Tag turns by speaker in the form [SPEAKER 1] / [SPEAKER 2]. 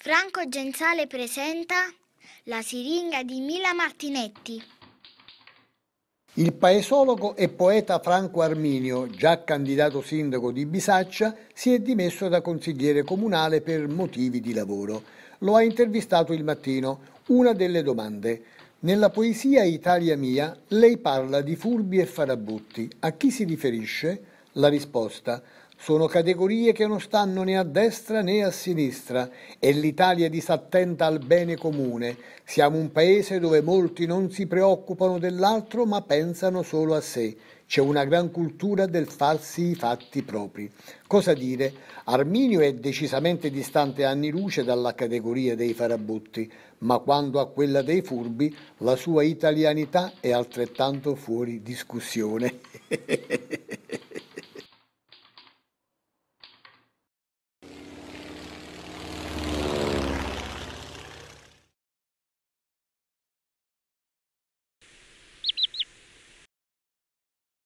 [SPEAKER 1] Franco Genzale presenta La siringa di Mila Martinetti.
[SPEAKER 2] Il paesologo e poeta Franco Arminio, già candidato sindaco di Bisaccia, si è dimesso da consigliere comunale per motivi di lavoro. Lo ha intervistato il mattino. Una delle domande. Nella poesia Italia mia lei parla di furbi e farabutti. A chi si riferisce? La risposta. Sono categorie che non stanno né a destra né a sinistra e l'Italia disattenta al bene comune. Siamo un paese dove molti non si preoccupano dell'altro ma pensano solo a sé. C'è una gran cultura del farsi i fatti propri. Cosa dire? Arminio è decisamente distante anni luce dalla categoria dei farabutti, ma quando a quella dei furbi la sua italianità è altrettanto fuori discussione.